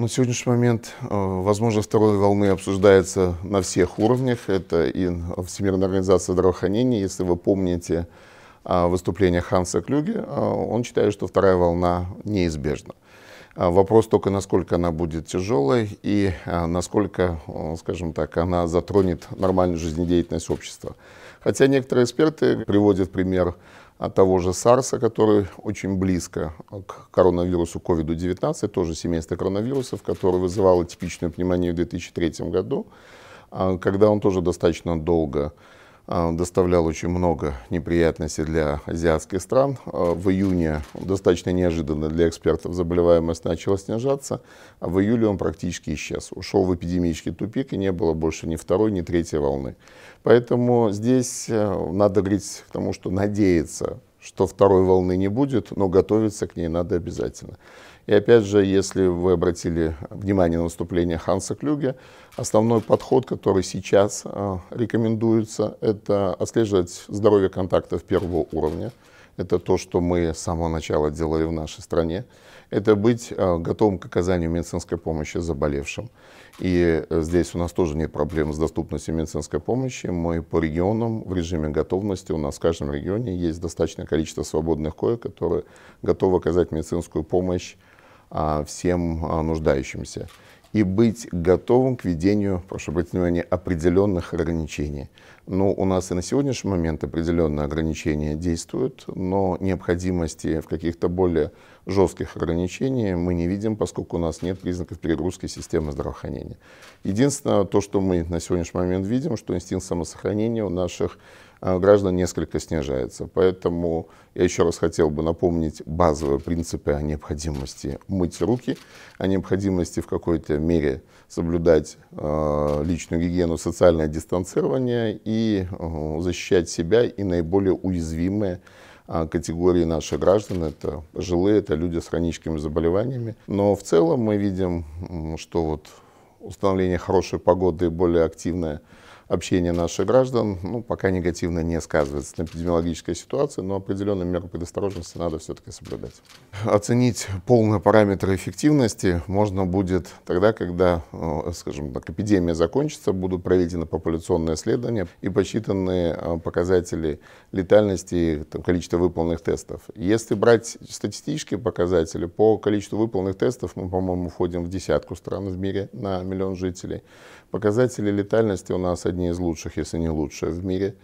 На сегодняшний момент э, возможность второй волны обсуждается на всех уровнях. Это и Всемирная организация здравоохранения. Если вы помните э, выступление Ханса Клюге, э, он считает, что вторая волна неизбежна. Вопрос только, насколько она будет тяжелой и насколько, скажем так, она затронет нормальную жизнедеятельность общества. Хотя некоторые эксперты приводят пример от того же SARS, который очень близко к коронавирусу COVID-19, тоже семейство коронавирусов, который вызывало типичную пневмонию в 2003 году, а, когда он тоже достаточно долго а, доставлял очень много неприятностей для азиатских стран. А, в июне достаточно неожиданно для экспертов заболеваемость начала снижаться, а в июле он практически исчез. Ушел в эпидемический тупик и не было больше ни второй, ни третьей волны. Поэтому здесь э, надо говорить к тому, что надеяться, что второй волны не будет, но готовиться к ней надо обязательно. И опять же, если вы обратили внимание на выступление Ханса Клюге, основной подход, который сейчас э, рекомендуется, это отслеживать здоровье контактов первого уровня. Это то, что мы с самого начала делали в нашей стране. Это быть э, готовым к оказанию медицинской помощи заболевшим. И э, здесь у нас тоже нет проблем с доступностью медицинской помощи. Мы по регионам в режиме готовности, у нас в каждом регионе есть достаточное количество свободных коек, которые готовы оказать медицинскую помощь а, всем а, нуждающимся и быть готовым к ведению, прошу обратить внимание, определенных ограничений. Но ну, у нас и на сегодняшний момент определенные ограничения действуют, но необходимости в каких-то более жестких ограничений мы не видим, поскольку у нас нет признаков перегрузки системы здравоохранения. Единственное, то, что мы на сегодняшний момент видим, что инстинкт самосохранения у наших э, граждан несколько снижается. Поэтому я еще раз хотел бы напомнить базовые принципы о необходимости мыть руки, о необходимости в какой-то мере соблюдать э, личную гигиену, социальное дистанцирование и э, защищать себя и наиболее уязвимые а, категории наших граждан. Это пожилые, это люди с хроническими заболеваниями. Но в целом мы видим, что вот установление хорошей погоды и более активное общение наших граждан, ну, пока негативно не сказывается на эпидемиологической ситуации, но определенную меру предосторожности надо все-таки соблюдать. Оценить полные параметры эффективности можно будет тогда, когда, э, скажем так, эпидемия закончится, будут проведены популяционные исследования и посчитаны э, показатели летальности, там, количество выполненных тестов. Если брать статистические показатели, по количеству выполненных тестов мы, по-моему, входим в десятку стран в мире на миллион жителей. Показатели летальности у нас одни из лучших, если не лучшие в мире.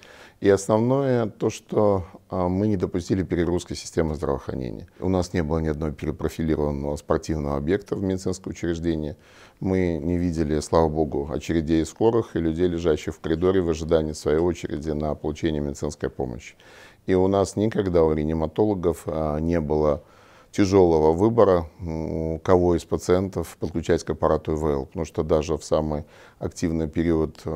И основное то, что а, мы не допустили перегрузки системы здравоохранения. У нас не было ни одного перепрофилированного спортивного объекта в медицинское учреждение. Мы не видели, слава богу, очередей скорых и людей, лежащих в коридоре в ожидании своей очереди на получение медицинской помощи. И у нас никогда у реаниматологов а, не было тяжелого выбора, кого из пациентов подключать к аппарату ИВЛ, потому что даже в самый активный период э,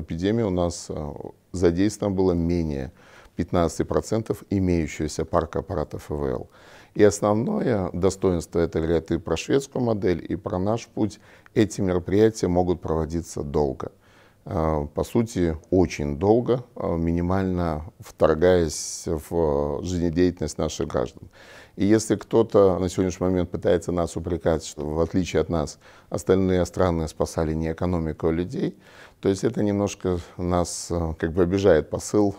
эпидемии у нас э, задействовано было менее 15% имеющегося парка аппаратов ИВЛ. И основное достоинство, это говорят и про шведскую модель, и про наш путь, эти мероприятия могут проводиться долго – Э, по сути, очень долго, э, минимально вторгаясь в э, жизнедеятельность наших граждан. И если кто-то на сегодняшний момент пытается нас упрекать, что в отличие от нас остальные страны спасали не экономику, а людей, то есть это немножко нас как бы обижает посыл,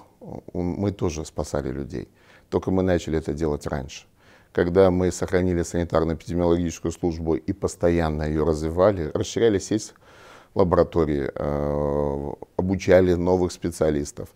мы тоже спасали людей, только мы начали это делать раньше когда мы сохранили санитарно-эпидемиологическую службу и постоянно ее развивали, расширяли сеть лаборатории, э, обучали новых специалистов.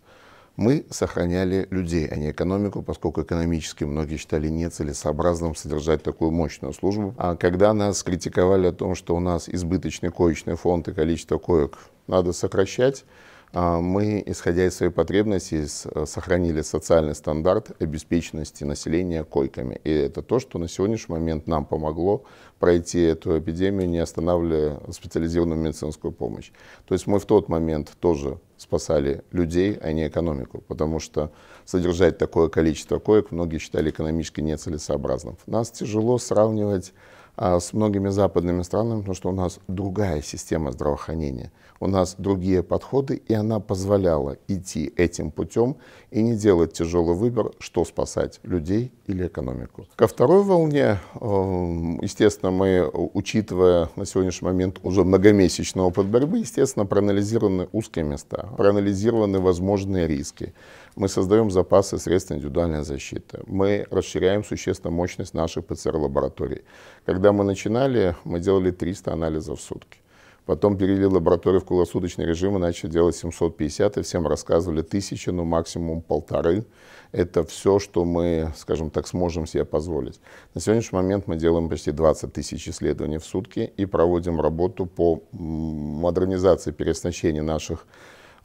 Мы сохраняли людей, а не экономику, поскольку экономически многие считали нецелесообразным содержать такую мощную службу. А когда нас критиковали о том, что у нас избыточный коечный фонд и количество коек надо сокращать, а, мы, исходя из своей потребности, э, сохранили социальный стандарт обеспеченности населения койками. И это то, что на сегодняшний момент нам помогло пройти эту эпидемию, не останавливая специализированную медицинскую помощь. То есть мы в тот момент тоже спасали людей, а не экономику, потому что содержать такое количество коек многие считали экономически нецелесообразным. Нас тяжело сравнивать а, с многими западными странами, потому что у нас другая система здравоохранения, у нас другие подходы, и она позволяла идти этим путем и не делать тяжелый выбор, что спасать людей или экономику. Ко второй волне, эм, естественно, мы, учитывая на сегодняшний момент уже многомесячный опыт борьбы, естественно, проанализированы узкие места, проанализированы возможные риски. Мы создаем запасы средств индивидуальной защиты, мы расширяем существенно мощность наших ПЦР-лабораторий. Когда когда мы начинали, мы делали 300 анализов в сутки. Потом перевели лабораторию в круглосуточный режим и начали делать 750, и всем рассказывали тысячи, ну максимум полторы. Это все, что мы, скажем так, сможем себе позволить. На сегодняшний момент мы делаем почти 20 тысяч исследований в сутки и проводим работу по модернизации, переоснащению наших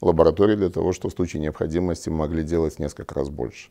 лабораторий для того, чтобы в случае необходимости мы могли делать несколько раз больше.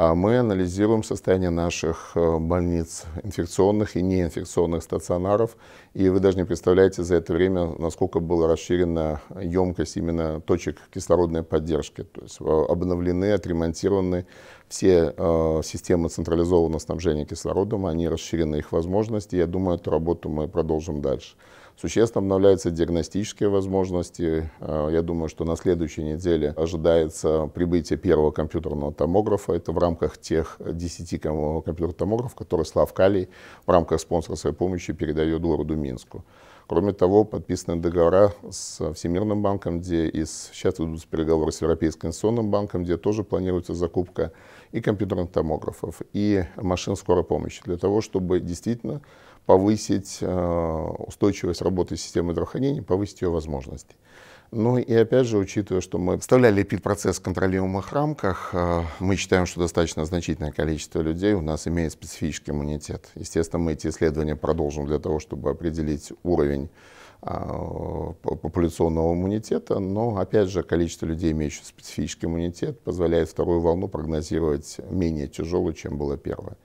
А мы анализируем состояние наших э, больниц, инфекционных и неинфекционных стационаров. И вы даже не представляете за это время, насколько была расширена емкость именно точек кислородной поддержки. То есть э, обновлены, отремонтированы все э, системы централизованного снабжения кислородом, они расширены их возможности. Я думаю, эту работу мы продолжим дальше. Существенно обновляются диагностические возможности. Э, я думаю, что на следующей неделе ожидается прибытие первого компьютерного томографа. Это в рамках тех 10 компьютерных томографов, которые Слав Калий в рамках спонсорской помощи передает городу Минску. Кроме того, подписаны договора с Всемирным банком, где и сейчас идут переговоры с Европейским инвестиционным банком, где тоже планируется закупка и компьютерных томографов, и машин скорой помощи, для того, чтобы действительно повысить э, устойчивость работы системы здравоохранения, повысить ее возможности. Ну и опять же, учитывая, что мы вставляли ПИД-процесс в контролируемых рамках, э, мы считаем, что достаточно значительное количество людей у нас имеет специфический иммунитет. Естественно, мы эти исследования продолжим для того, чтобы определить уровень э, популяционного иммунитета, но, опять же, количество людей, имеющих специфический иммунитет, позволяет вторую волну прогнозировать менее тяжелую, чем была первая.